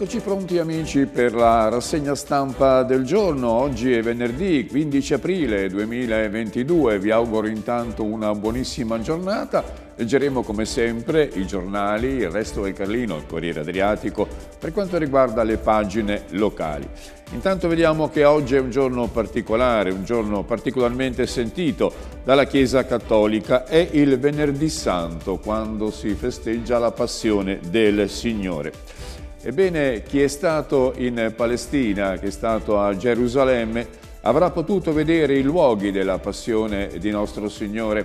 Eccoci pronti amici per la rassegna stampa del giorno. Oggi è venerdì 15 aprile 2022. Vi auguro intanto una buonissima giornata. Leggeremo come sempre i giornali, il resto del Carlino, il Corriere Adriatico per quanto riguarda le pagine locali. Intanto vediamo che oggi è un giorno particolare, un giorno particolarmente sentito dalla Chiesa Cattolica. È il venerdì santo quando si festeggia la passione del Signore. Ebbene, chi è stato in Palestina, chi è stato a Gerusalemme, avrà potuto vedere i luoghi della passione di nostro Signore,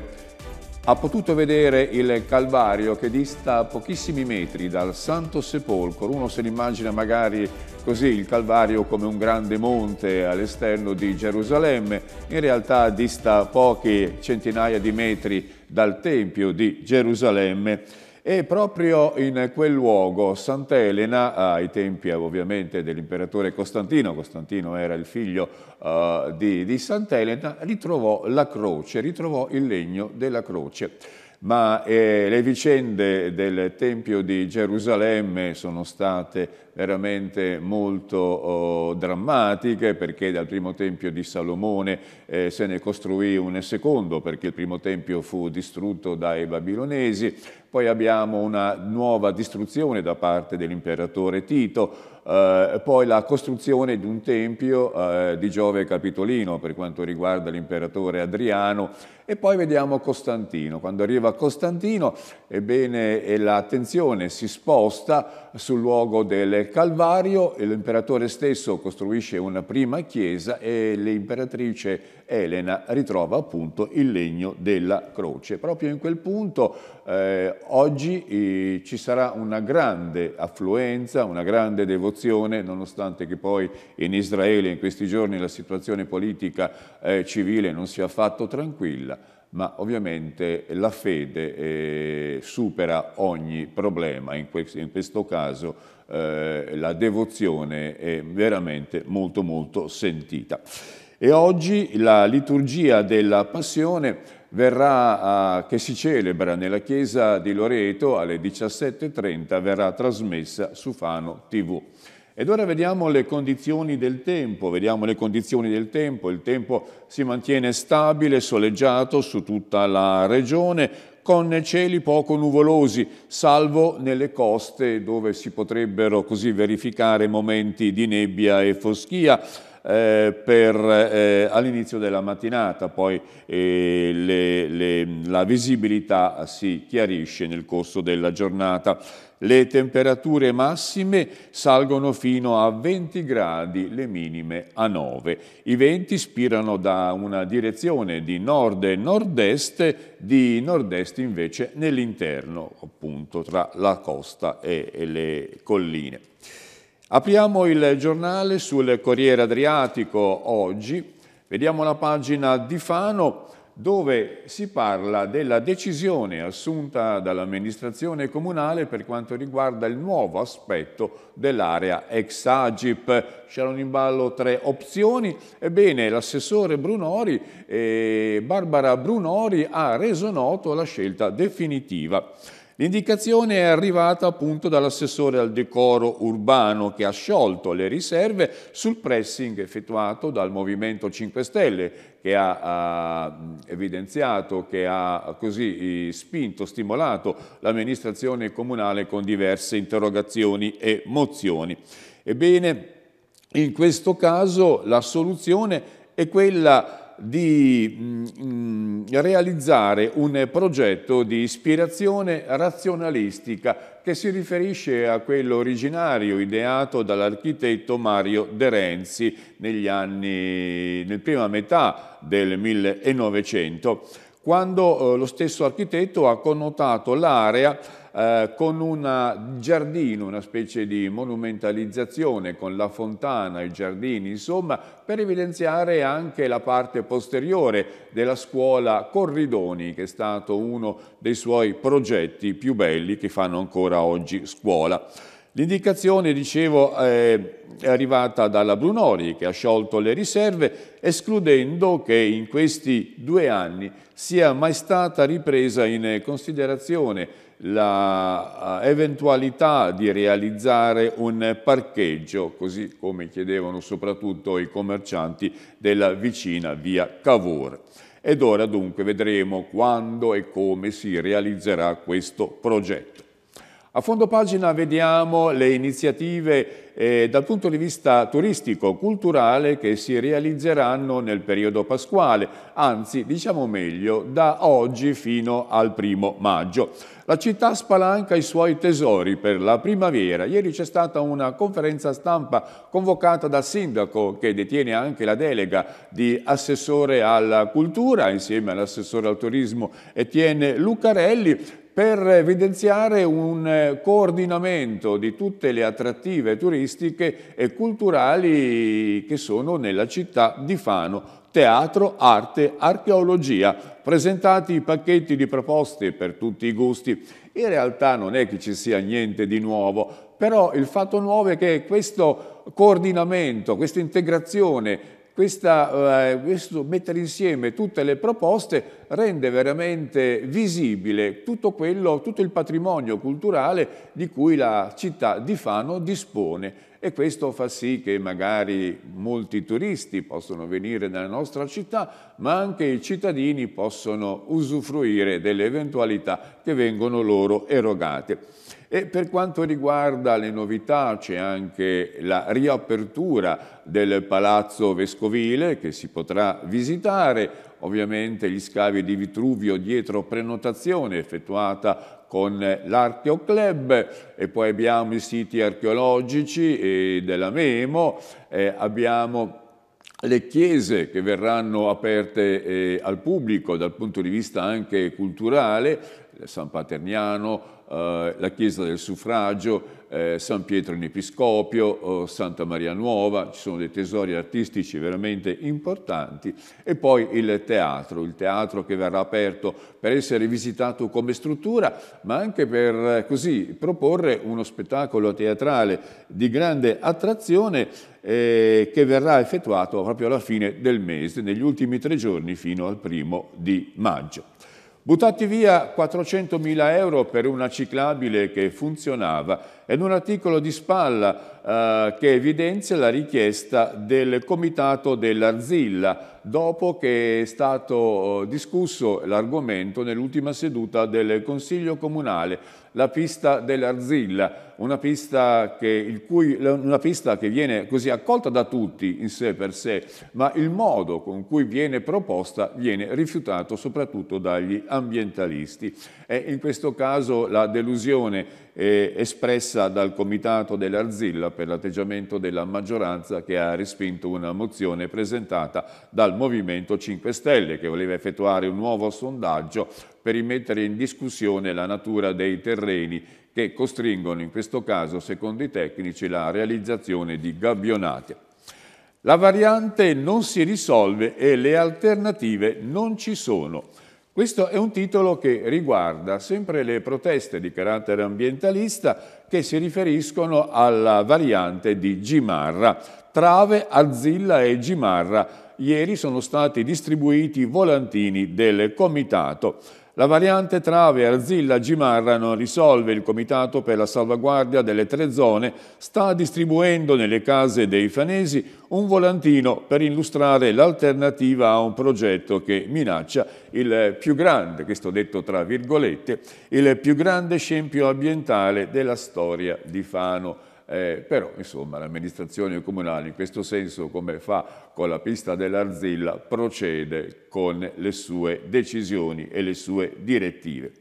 ha potuto vedere il Calvario che dista pochissimi metri dal Santo Sepolcro. Uno se l'immagina magari così il Calvario come un grande monte all'esterno di Gerusalemme, in realtà dista poche centinaia di metri dal Tempio di Gerusalemme e proprio in quel luogo Sant'Elena, ai tempi eh, ovviamente dell'imperatore Costantino, Costantino era il figlio uh, di, di Sant'Elena, ritrovò la croce, ritrovò il legno della croce ma eh, le vicende del Tempio di Gerusalemme sono state veramente molto oh, drammatiche perché dal primo Tempio di Salomone eh, se ne costruì un secondo perché il primo Tempio fu distrutto dai babilonesi, poi abbiamo una nuova distruzione da parte dell'imperatore Tito, eh, poi la costruzione di un tempio eh, di Giove Capitolino per quanto riguarda l'imperatore Adriano e poi vediamo Costantino. Quando arriva Costantino, ebbene, l'attenzione si sposta sul luogo del Calvario, l'imperatore stesso costruisce una prima chiesa e l'imperatrice Elena ritrova appunto il legno della croce. Proprio in quel punto eh, oggi eh, ci sarà una grande affluenza, una grande devozione, nonostante che poi in Israele in questi giorni la situazione politica eh, civile non sia affatto tranquilla, ma ovviamente la fede eh, supera ogni problema, in, que in questo caso eh, la devozione è veramente molto molto sentita. E oggi la liturgia della Passione verrà, eh, che si celebra nella chiesa di Loreto alle 17.30 verrà trasmessa su Fano TV. Ed ora vediamo le condizioni del tempo, vediamo le condizioni del tempo, il tempo si mantiene stabile, soleggiato su tutta la regione, con cieli poco nuvolosi, salvo nelle coste dove si potrebbero così verificare momenti di nebbia e foschia. Eh, per, eh, all'inizio della mattinata, poi eh, le, le, la visibilità si chiarisce nel corso della giornata. Le temperature massime salgono fino a 20 gradi, le minime a 9. I venti spirano da una direzione di nord e nord-est, di nord-est invece nell'interno, appunto tra la costa e le colline. Apriamo il giornale sul Corriere Adriatico oggi, vediamo la pagina di Fano dove si parla della decisione assunta dall'amministrazione comunale per quanto riguarda il nuovo aspetto dell'area ex Agip. C'erano in ballo tre opzioni, ebbene l'assessore Brunori, eh, Barbara Brunori, ha reso noto la scelta definitiva. L'indicazione è arrivata appunto dall'assessore al decoro urbano che ha sciolto le riserve sul pressing effettuato dal Movimento 5 Stelle che ha, ha evidenziato, che ha così spinto, stimolato l'amministrazione comunale con diverse interrogazioni e mozioni. Ebbene, in questo caso la soluzione è quella di mh, mm, mm, realizzare un progetto di ispirazione razionalistica che si riferisce a quello originario ideato dall'architetto Mario De Renzi negli anni, nel prima metà del 1900 quando eh, lo stesso architetto ha connotato l'area eh, con un giardino, una specie di monumentalizzazione con la fontana, i giardini, insomma, per evidenziare anche la parte posteriore della scuola Corridoni, che è stato uno dei suoi progetti più belli che fanno ancora oggi scuola. L'indicazione, dicevo, è arrivata dalla Brunori che ha sciolto le riserve escludendo che in questi due anni sia mai stata ripresa in considerazione l'eventualità eh, di realizzare un parcheggio, così come chiedevano soprattutto i commercianti della vicina via Cavour. Ed ora dunque vedremo quando e come si realizzerà questo progetto. A fondo pagina vediamo le iniziative eh, dal punto di vista turistico-culturale che si realizzeranno nel periodo pasquale, anzi diciamo meglio da oggi fino al primo maggio. La città spalanca i suoi tesori per la primavera. Ieri c'è stata una conferenza stampa convocata dal sindaco che detiene anche la delega di assessore alla cultura insieme all'assessore al turismo Etienne Lucarelli per evidenziare un coordinamento di tutte le attrattive turistiche e culturali che sono nella città di Fano, teatro, arte, archeologia, presentati i pacchetti di proposte per tutti i gusti. In realtà non è che ci sia niente di nuovo, però il fatto nuovo è che questo coordinamento, questa integrazione questa, eh, questo mettere insieme tutte le proposte rende veramente visibile tutto, quello, tutto il patrimonio culturale di cui la città di Fano dispone e questo fa sì che magari molti turisti possono venire nella nostra città, ma anche i cittadini possono usufruire delle eventualità che vengono loro erogate. E per quanto riguarda le novità c'è anche la riapertura del Palazzo Vescovile che si potrà visitare, ovviamente gli scavi di Vitruvio dietro prenotazione effettuata con l'Archeo Club e poi abbiamo i siti archeologici della Memo, eh, abbiamo le chiese che verranno aperte eh, al pubblico dal punto di vista anche culturale, San Paterniano, eh, la Chiesa del Suffragio, eh, San Pietro in Episcopio, oh, Santa Maria Nuova, ci sono dei tesori artistici veramente importanti e poi il teatro, il teatro che verrà aperto per essere visitato come struttura, ma anche per eh, così proporre uno spettacolo teatrale di grande attrazione eh, che verrà effettuato proprio alla fine del mese, negli ultimi tre giorni fino al primo di maggio. Buttati via 400.000 euro per una ciclabile che funzionava ed un articolo di spalla eh, che evidenzia la richiesta del comitato dell'Arzilla dopo che è stato eh, discusso l'argomento nell'ultima seduta del Consiglio Comunale, la pista dell'Arzilla, una, una, pista che viene così accolta da tutti in sé per sé, ma il modo con cui viene proposta viene rifiutato soprattutto dagli ambientalisti. E in questo caso la delusione eh, espressa dal Comitato dell'Arzilla per l'atteggiamento della maggioranza che ha respinto una mozione presentata dal Movimento 5 Stelle che voleva effettuare un nuovo sondaggio per rimettere in discussione la natura dei terreni che costringono in questo caso, secondo i tecnici, la realizzazione di gabbionate. La variante non si risolve e le alternative non ci sono. Questo è un titolo che riguarda sempre le proteste di carattere ambientalista che si riferiscono alla variante di Gimarra. Trave, Arzilla e Gimarra. Ieri sono stati distribuiti i volantini del comitato. La variante Trave Arzilla-Gimarra non risolve. Il Comitato per la salvaguardia delle tre zone sta distribuendo nelle case dei fanesi un volantino per illustrare l'alternativa a un progetto che minaccia il più grande, questo detto tra virgolette, il più grande scempio ambientale della storia di Fano eh, però insomma le amministrazioni in questo senso come fa con la pista dell'Arzilla procede con le sue decisioni e le sue direttive.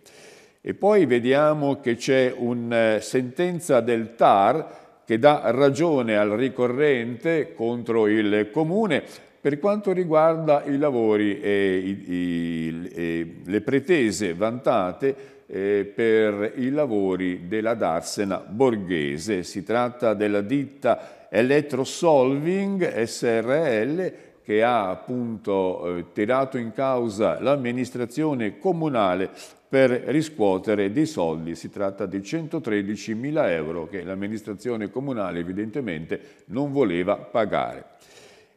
E poi vediamo che c'è una eh, sentenza del TAR che dà ragione al ricorrente contro il comune per quanto riguarda i lavori e, i, i, e le pretese vantate eh, per i lavori della Darsena Borghese. Si tratta della ditta Electrosolving SRL che ha appunto eh, tirato in causa l'amministrazione comunale per riscuotere dei soldi. Si tratta di 113 mila euro che l'amministrazione comunale evidentemente non voleva pagare.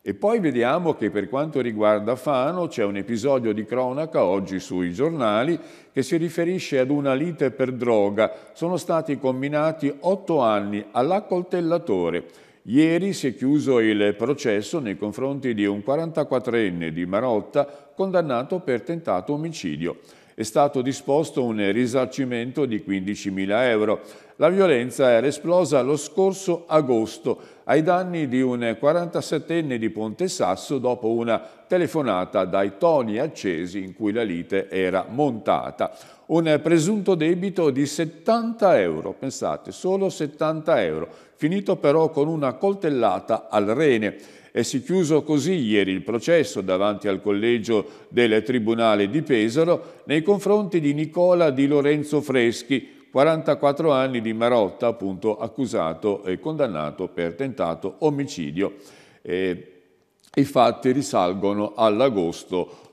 E poi vediamo che per quanto riguarda Fano c'è un episodio di cronaca oggi sui giornali che si riferisce ad una lite per droga. Sono stati combinati otto anni all'accoltellatore. Ieri si è chiuso il processo nei confronti di un 44enne di Marotta condannato per tentato omicidio. È stato disposto un risarcimento di 15.000 euro. La violenza era esplosa lo scorso agosto ai danni di un 47enne di Ponte Sasso dopo una telefonata dai toni accesi in cui la lite era montata. Un presunto debito di 70 euro, pensate, solo 70 euro, finito però con una coltellata al rene. E si chiuso così ieri il processo davanti al collegio del Tribunale di Pesaro nei confronti di Nicola Di Lorenzo Freschi, 44 anni di Marotta, appunto accusato e condannato per tentato omicidio. Eh, i fatti risalgono all'agosto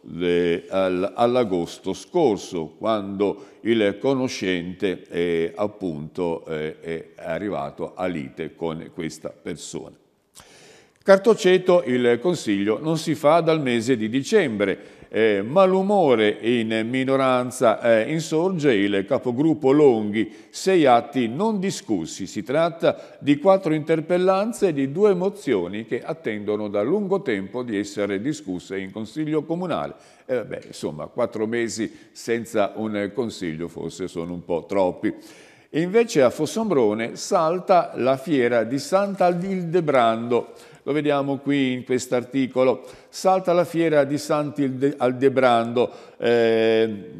all scorso, quando il conoscente è, appunto, è arrivato a lite con questa persona. Cartoceto il Consiglio non si fa dal mese di dicembre eh, malumore in minoranza eh, insorge il capogruppo Longhi, sei atti non discussi. Si tratta di quattro interpellanze e di due mozioni che attendono da lungo tempo di essere discusse in Consiglio Comunale. Eh, beh, insomma, quattro mesi senza un Consiglio forse sono un po' troppi. invece a Fossombrone salta la fiera di Sant'Aldebrando lo vediamo qui in quest'articolo. Salta la fiera di Santi Aldebrando. Eh,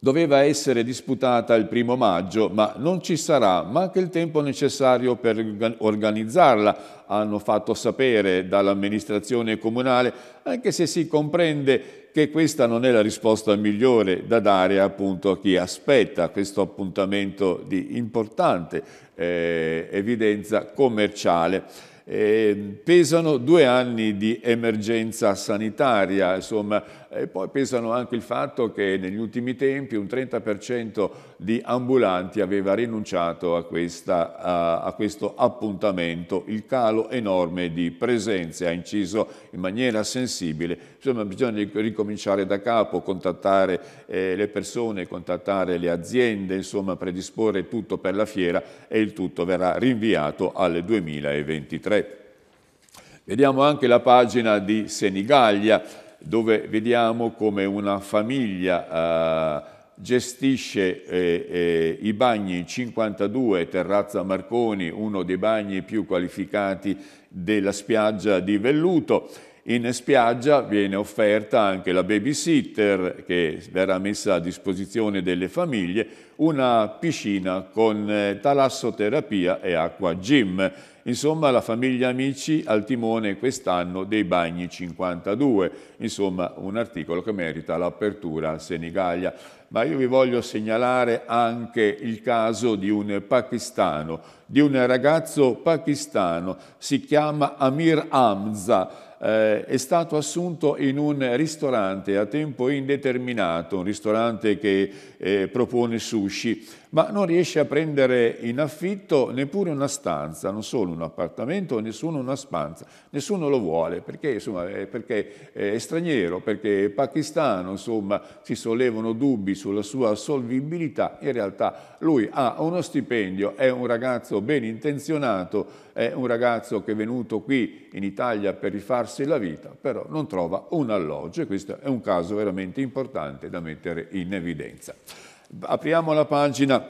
Doveva essere disputata il primo maggio, ma non ci sarà, manca il tempo necessario per organizzarla, hanno fatto sapere dall'amministrazione comunale, anche se si comprende che questa non è la risposta migliore da dare appunto a chi aspetta questo appuntamento di importante eh, evidenza commerciale eh, pesano due anni di emergenza sanitaria, insomma e poi pensano anche il fatto che negli ultimi tempi un 30% di ambulanti aveva rinunciato a, questa, a, a questo appuntamento. Il calo enorme di presenze ha inciso in maniera sensibile. Insomma, bisogna ricominciare da capo, contattare eh, le persone, contattare le aziende, insomma, predisporre tutto per la fiera e il tutto verrà rinviato al 2023. Vediamo anche la pagina di Senigallia dove vediamo come una famiglia eh, gestisce eh, eh, i bagni 52 Terrazza Marconi, uno dei bagni più qualificati della spiaggia di Velluto. In spiaggia viene offerta anche la babysitter che verrà messa a disposizione delle famiglie una piscina con eh, talassoterapia e acqua gym. Insomma, la famiglia Amici al timone quest'anno dei bagni 52. Insomma, un articolo che merita l'apertura a Senigallia. Ma io vi voglio segnalare anche il caso di un pakistano, di un ragazzo pakistano, si chiama Amir Hamza. Eh, è stato assunto in un ristorante a tempo indeterminato, un ristorante che eh, propone sushi sushi, ma non riesce a prendere in affitto neppure una stanza, non solo un appartamento, nessuno una stanza, nessuno lo vuole perché, insomma, eh, perché eh, è straniero, perché è pakistano, insomma, si sollevano dubbi sulla sua solvibilità. In realtà lui ha uno stipendio, è un ragazzo ben intenzionato, è un ragazzo che è venuto qui in Italia per rifarsi la vita, però non trova un alloggio e questo è un caso veramente importante da mettere in evidenza. Apriamo la pagina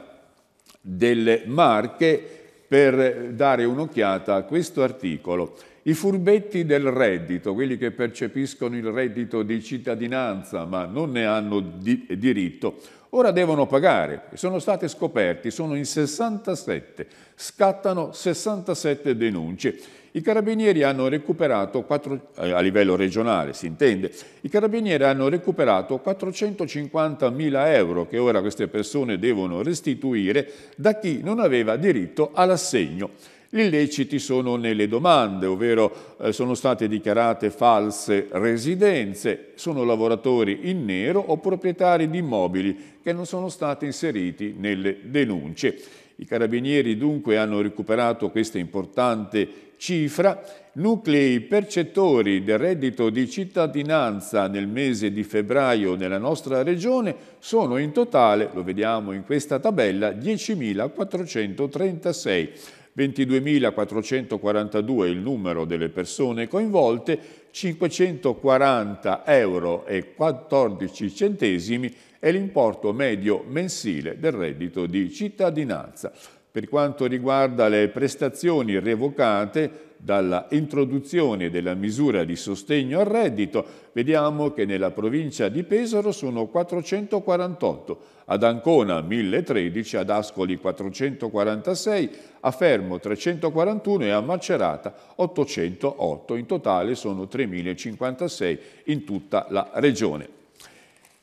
delle Marche per dare un'occhiata a questo articolo. I furbetti del reddito, quelli che percepiscono il reddito di cittadinanza ma non ne hanno di diritto, ora devono pagare. Sono stati scoperti, sono in 67, scattano 67 denunce. I carabinieri hanno recuperato, 4, eh, a livello regionale si intende, i carabinieri hanno recuperato 450.000 euro che ora queste persone devono restituire da chi non aveva diritto all'assegno. Gli illeciti sono nelle domande, ovvero eh, sono state dichiarate false residenze, sono lavoratori in nero o proprietari di immobili che non sono stati inseriti nelle denunce. I carabinieri dunque hanno recuperato questa importante cifra nuclei percettori del reddito di cittadinanza nel mese di febbraio nella nostra regione sono in totale, lo vediamo in questa tabella, 10.436. 22.442 il numero delle persone coinvolte, 540 euro e 14 centesimi è l'importo medio mensile del reddito di cittadinanza per quanto riguarda le prestazioni revocate dalla introduzione della misura di sostegno al reddito, vediamo che nella provincia di Pesaro sono 448, ad Ancona 1013, ad Ascoli 446, a Fermo 341 e a Macerata 808. In totale sono 3056 in tutta la regione.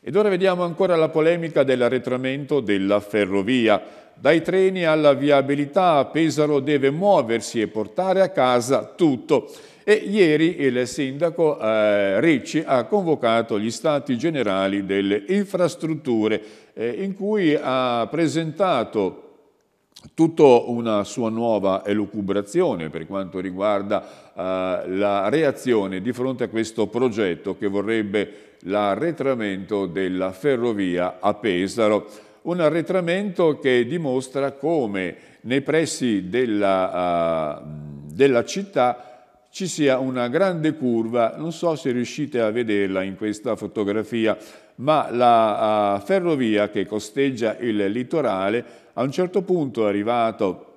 Ed ora vediamo ancora la polemica dell'arretramento della ferrovia. Dai treni alla viabilità, Pesaro deve muoversi e portare a casa tutto. E ieri il sindaco eh, Ricci ha convocato gli stati generali delle infrastrutture eh, in cui ha presentato tutta una sua nuova elucubrazione per quanto riguarda eh, la reazione di fronte a questo progetto che vorrebbe l'arretramento della ferrovia a Pesaro un arretramento che dimostra come nei pressi della, uh, della città ci sia una grande curva, non so se riuscite a vederla in questa fotografia, ma la uh, ferrovia che costeggia il litorale a un certo punto arrivato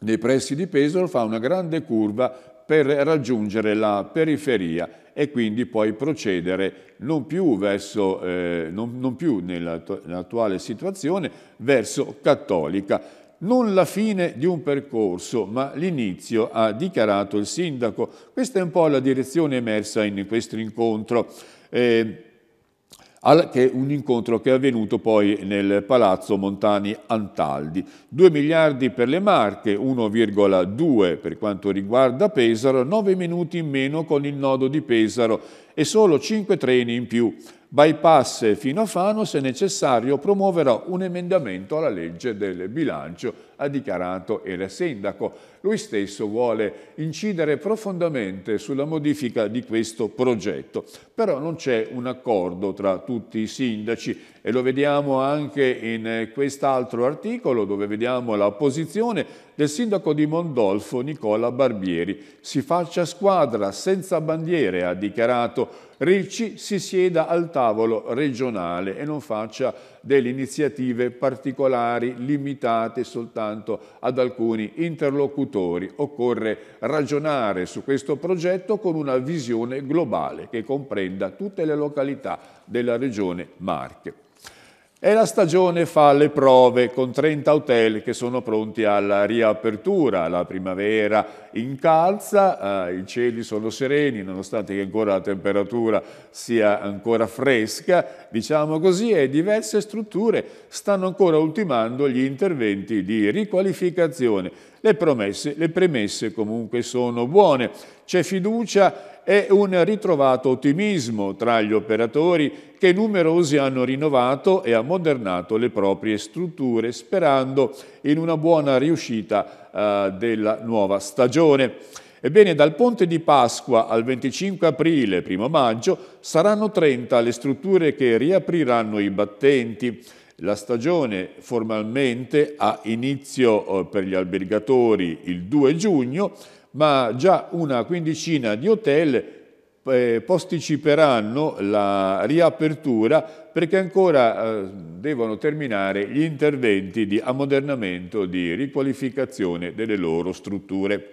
nei pressi di Pesaro fa una grande curva per raggiungere la periferia e quindi poi procedere non più, verso, eh, non, non più nell'attuale situazione verso cattolica. Non la fine di un percorso, ma l'inizio, ha dichiarato il sindaco. Questa è un po' la direzione emersa in questo incontro. Eh, che è un incontro che è avvenuto poi nel Palazzo Montani Antaldi. 2 miliardi per le Marche, 1,2 per quanto riguarda Pesaro, 9 minuti in meno con il nodo di Pesaro e solo 5 treni in più bypass fino a Fano, se necessario promuoverò un emendamento alla legge del bilancio, ha dichiarato il sindaco. Lui stesso vuole incidere profondamente sulla modifica di questo progetto, però non c'è un accordo tra tutti i sindaci e lo vediamo anche in quest'altro articolo dove vediamo la posizione del sindaco di Mondolfo Nicola Barbieri. Si faccia squadra senza bandiere, ha dichiarato Ricci si sieda al tavolo regionale e non faccia delle iniziative particolari limitate soltanto ad alcuni interlocutori. Occorre ragionare su questo progetto con una visione globale che comprenda tutte le località della regione Marche e la stagione fa le prove con 30 hotel che sono pronti alla riapertura. La primavera incalza, eh, i cieli sono sereni nonostante che ancora la temperatura sia ancora fresca, diciamo così, e diverse strutture stanno ancora ultimando gli interventi di riqualificazione. Le, promesse, le premesse comunque sono buone. C'è fiducia è un ritrovato ottimismo tra gli operatori che numerosi hanno rinnovato e ammodernato le proprie strutture sperando in una buona riuscita eh, della nuova stagione. Ebbene, dal ponte di Pasqua al 25 aprile, primo maggio, saranno 30 le strutture che riapriranno i battenti. La stagione formalmente ha inizio eh, per gli albergatori il 2 giugno, ma già una quindicina di hotel eh, posticiperanno la riapertura perché ancora eh, devono terminare gli interventi di ammodernamento, di riqualificazione delle loro strutture.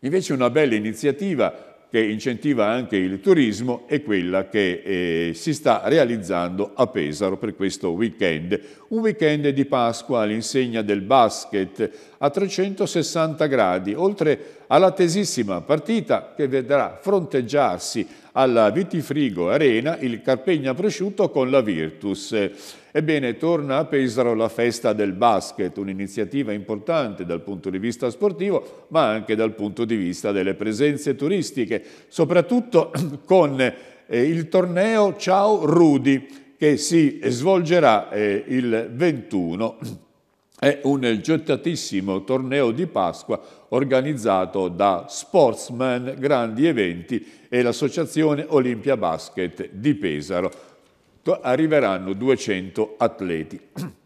Invece una bella iniziativa che incentiva anche il turismo è quella che eh, si sta realizzando a Pesaro per questo weekend. Un weekend di Pasqua all'insegna del basket a 360 gradi, oltre all'attesissima partita che vedrà fronteggiarsi alla Vitifrigo Arena il Carpegna Prosciutto con la Virtus. Ebbene, torna a Pesaro la festa del basket, un'iniziativa importante dal punto di vista sportivo, ma anche dal punto di vista delle presenze turistiche, soprattutto con eh, il torneo Ciao Rudi, che si svolgerà eh, il 21. È un gettatissimo torneo di Pasqua organizzato da Sportsman Grandi Eventi e l'Associazione Olimpia Basket di Pesaro arriveranno 200 atleti.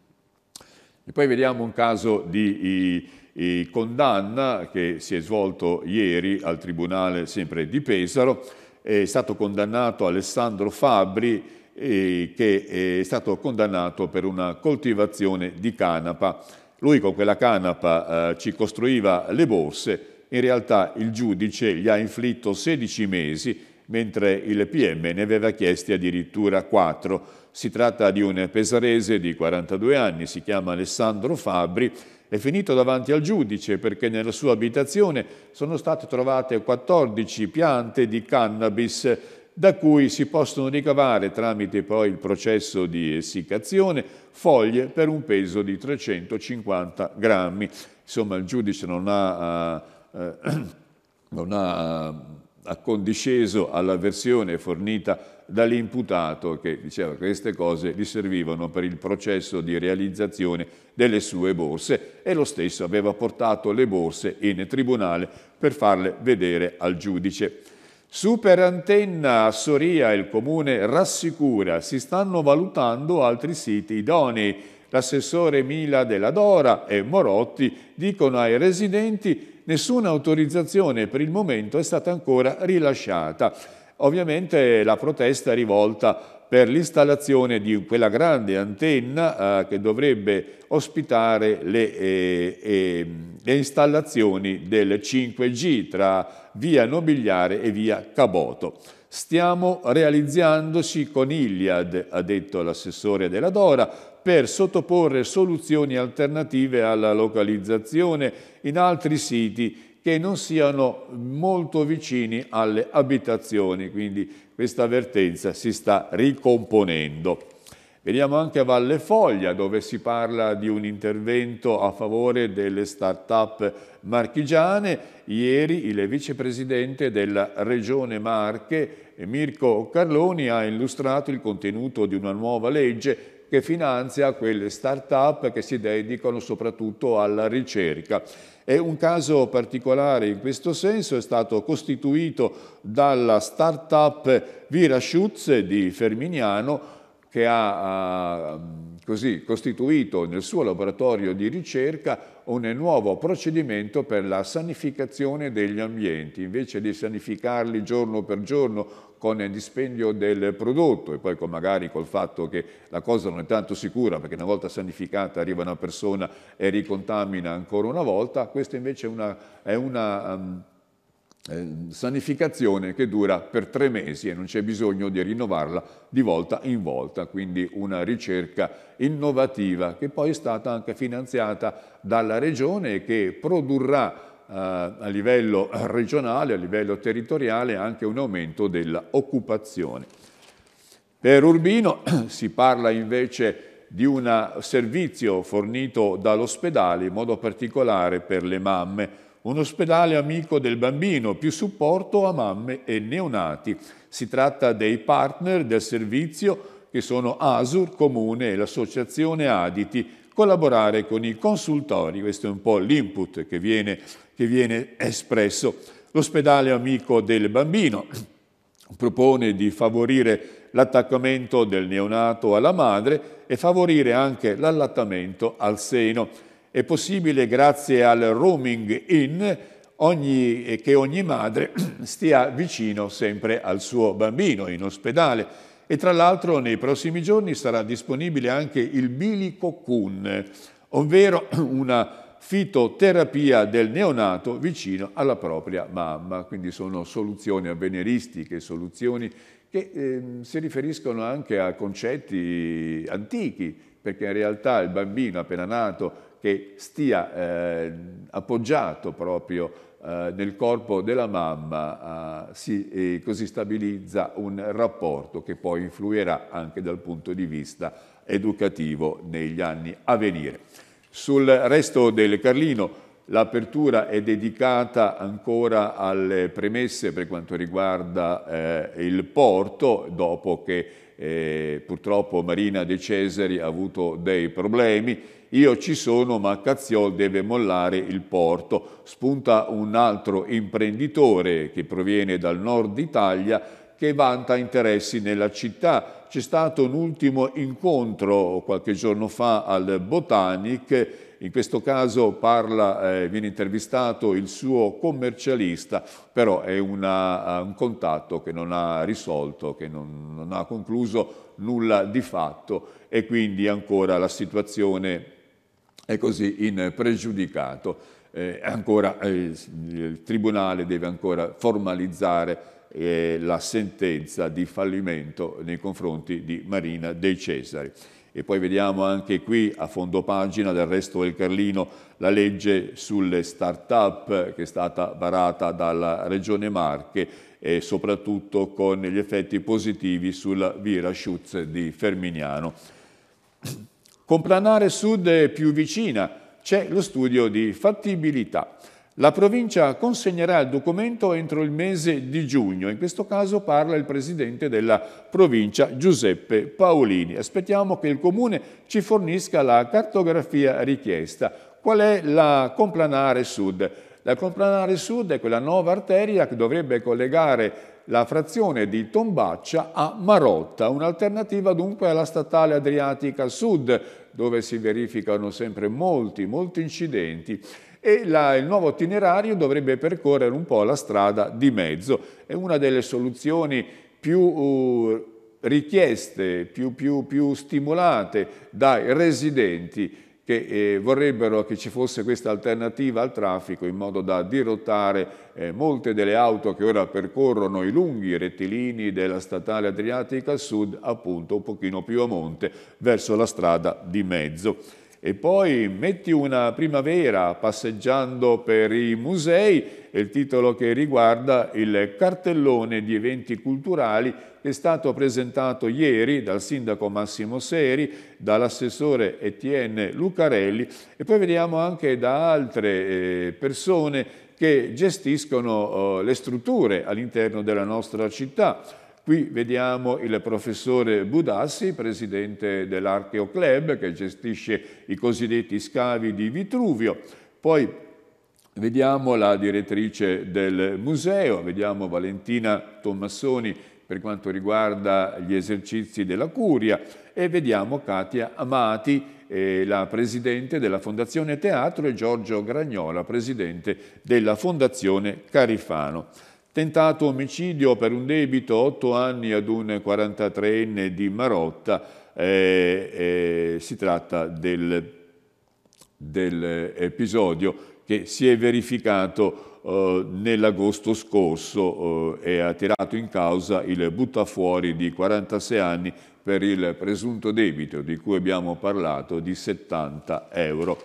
E poi vediamo un caso di i, i condanna che si è svolto ieri al Tribunale sempre di Pesaro. È stato condannato Alessandro Fabri eh, che è stato condannato per una coltivazione di canapa. Lui con quella canapa eh, ci costruiva le borse, in realtà il giudice gli ha inflitto 16 mesi mentre il PM ne aveva chiesti addirittura quattro. Si tratta di un pesarese di 42 anni, si chiama Alessandro Fabri, è finito davanti al giudice perché nella sua abitazione sono state trovate 14 piante di cannabis da cui si possono ricavare tramite poi il processo di essiccazione foglie per un peso di 350 grammi. Insomma il giudice non ha, eh, non ha accondisceso alla versione fornita dall'imputato che diceva che queste cose gli servivano per il processo di realizzazione delle sue borse e lo stesso aveva portato le borse in tribunale per farle vedere al giudice. Super Antenna a Soria il comune rassicura, si stanno valutando altri siti idonei. L'assessore Mila della Dora e Morotti dicono ai residenti Nessuna autorizzazione per il momento è stata ancora rilasciata. Ovviamente la protesta è rivolta per l'installazione di quella grande antenna eh, che dovrebbe ospitare le, eh, eh, le, installazioni del 5G tra via Nobiliare e via Caboto. Stiamo realizzandosi con Iliad, ha detto l'assessore della Dora, per sottoporre soluzioni alternative alla localizzazione in altri siti che non siano molto vicini alle abitazioni, quindi questa avvertenza si sta ricomponendo. Veniamo anche a Valle Foglia dove si parla di un intervento a favore delle start-up marchigiane. Ieri il vicepresidente della Regione Marche, Mirko Carloni, ha illustrato il contenuto di una nuova legge che finanzia quelle start-up che si dedicano soprattutto alla ricerca. E un caso particolare in questo senso è stato costituito dalla start-up Vira Schutz di Fermignano che ha così costituito nel suo laboratorio di ricerca un nuovo procedimento per la sanificazione degli ambienti. Invece di sanificarli giorno per giorno con il dispendio del prodotto e poi con, magari col fatto che la cosa non è tanto sicura perché una volta sanificata arriva una persona e ricontamina ancora una volta, questa invece è una, è una um, sanificazione che dura per tre mesi e non c'è bisogno di rinnovarla di volta in volta, quindi una ricerca innovativa che poi è stata anche finanziata dalla Regione e che produrrà eh, a livello regionale, a livello territoriale, anche un aumento dell'occupazione. Per Urbino si parla invece di un servizio fornito dall'ospedale, in modo particolare per le mamme, un ospedale amico del bambino, più supporto a mamme e neonati. Si tratta dei partner del servizio che sono ASUR, Comune e l'Associazione Aditi, collaborare con i consultori, questo è un po' l'input che viene, che viene espresso. L'ospedale amico del bambino propone di favorire l'attaccamento del neonato alla madre e favorire anche l'allattamento al seno. È possibile grazie al roaming in ogni, che ogni madre stia vicino sempre al suo bambino in ospedale e tra l'altro nei prossimi giorni sarà disponibile anche il bilico bilicocun, ovvero una fitoterapia del neonato vicino alla propria mamma. Quindi sono soluzioni avveniristiche, soluzioni che eh, si riferiscono anche a concetti antichi, perché in realtà il bambino appena nato che stia eh, appoggiato proprio eh, nel corpo della mamma eh, si, eh, così stabilizza un rapporto che poi influirà anche dal punto di vista educativo negli anni a venire. Sul resto del Carlino l'apertura è dedicata ancora alle premesse per quanto riguarda eh, il porto, dopo che eh, purtroppo Marina De Cesari ha avuto dei problemi, io ci sono ma Cazziol deve mollare il porto. Spunta un altro imprenditore che proviene dal nord Italia che vanta interessi nella città. C'è stato un ultimo incontro qualche giorno fa al Botanic in questo caso parla, eh, viene intervistato il suo commercialista, però è una, un contatto che non ha risolto, che non, non ha concluso nulla di fatto e quindi ancora la situazione è così in pregiudicato. Eh, ancora, eh, il Tribunale deve ancora formalizzare eh, la sentenza di fallimento nei confronti di Marina dei Cesari. E poi vediamo anche qui a fondo pagina del resto del Carlino la legge sulle start-up che è stata varata dalla Regione Marche e soprattutto con gli effetti positivi sulla Vira Schutz di Ferminiano. Complanare Sud è più vicina, c'è lo studio di fattibilità. La provincia consegnerà il documento entro il mese di giugno, in questo caso parla il presidente della provincia Giuseppe Paolini. Aspettiamo che il comune ci fornisca la cartografia richiesta. Qual è la Complanare Sud? La Complanare Sud è quella nuova arteria che dovrebbe collegare la frazione di Tombaccia a Marotta, un'alternativa dunque alla statale Adriatica Sud, dove si verificano sempre molti, molti incidenti e la, il nuovo itinerario dovrebbe percorrere un po' la strada di mezzo. È una delle soluzioni più uh, richieste, più, più, più stimolate dai residenti che eh, vorrebbero che ci fosse questa alternativa al traffico in modo da dirottare eh, molte delle auto che ora percorrono i lunghi rettilini della statale Adriatica Sud appunto un pochino più a monte verso la strada di mezzo. E poi metti una primavera passeggiando per i musei, è il titolo che riguarda il cartellone di eventi culturali è stato presentato ieri dal sindaco Massimo Seri, dall'assessore Etienne Lucarelli e poi vediamo anche da altre eh, persone che gestiscono oh, le strutture all'interno della nostra città. Qui vediamo il professore Budassi, presidente dell'Archeo Club, che gestisce i cosiddetti scavi di Vitruvio. Poi vediamo la direttrice del museo, vediamo Valentina Tommassoni, per quanto riguarda gli esercizi della Curia e vediamo Katia Amati, eh, la presidente della Fondazione Teatro e Giorgio Gragnola, presidente della Fondazione Carifano. Tentato omicidio per un debito, 8 anni ad un 43enne di Marotta, eh, eh, si tratta dell'episodio del che si è verificato eh, nell'agosto scorso eh, è attirato in causa il buttafuori di 46 anni per il presunto debito di cui abbiamo parlato di 70 euro.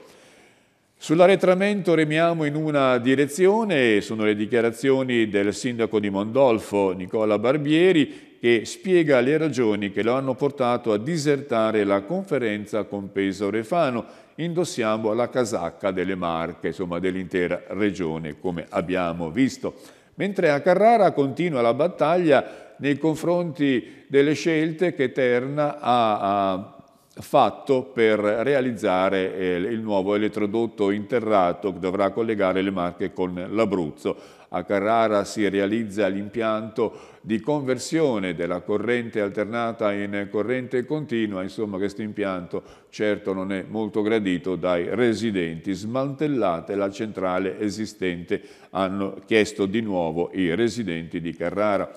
Sull'arretramento remiamo in una direzione, sono le dichiarazioni del sindaco di Mondolfo, Nicola Barbieri, che spiega le ragioni che lo hanno portato a disertare la conferenza con Pesaro e Fano indossiamo la casacca delle Marche, insomma dell'intera regione, come abbiamo visto. Mentre a Carrara continua la battaglia nei confronti delle scelte che Terna ha, ha fatto per realizzare eh, il nuovo elettrodotto interrato che dovrà collegare le Marche con l'Abruzzo. A Carrara si realizza l'impianto di conversione della corrente alternata in corrente continua, insomma questo impianto certo non è molto gradito dai residenti. Smantellate la centrale esistente, hanno chiesto di nuovo i residenti di Carrara.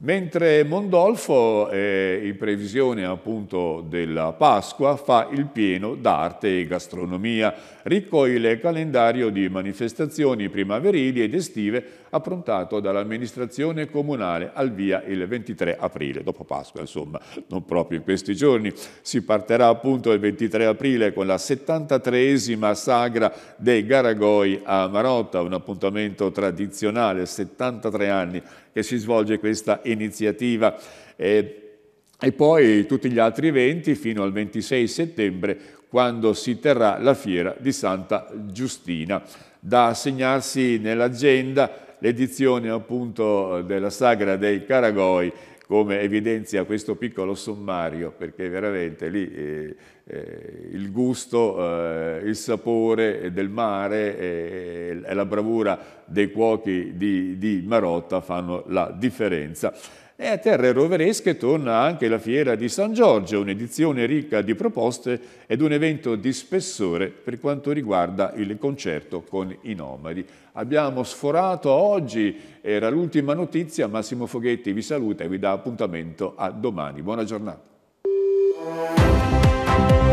Mentre Mondolfo, eh, in previsione appunto della Pasqua, fa il pieno d'arte e gastronomia, ricco il calendario di manifestazioni primaverili ed estive approntato dall'amministrazione comunale al via il 23 aprile, dopo Pasqua insomma, non proprio in questi giorni. Si partirà appunto il 23 aprile con la 73esima sagra dei Garagoi a Marotta, un appuntamento tradizionale, 73 anni che si svolge questa iniziativa. Eh, e poi tutti gli altri eventi fino al 26 settembre quando si terrà la fiera di Santa Giustina. Da assegnarsi nell'agenda l'edizione appunto della Sagra dei Caragoi come evidenzia questo piccolo sommario, perché veramente lì eh, eh, il gusto, eh, il sapore del mare eh, e la bravura dei cuochi di, di Marotta fanno la differenza. E a terre roveresche torna anche la Fiera di San Giorgio, un'edizione ricca di proposte ed un evento di spessore per quanto riguarda il concerto con i nomadi. Abbiamo sforato oggi, era l'ultima notizia, Massimo Foghetti vi saluta e vi dà appuntamento a domani. Buona giornata.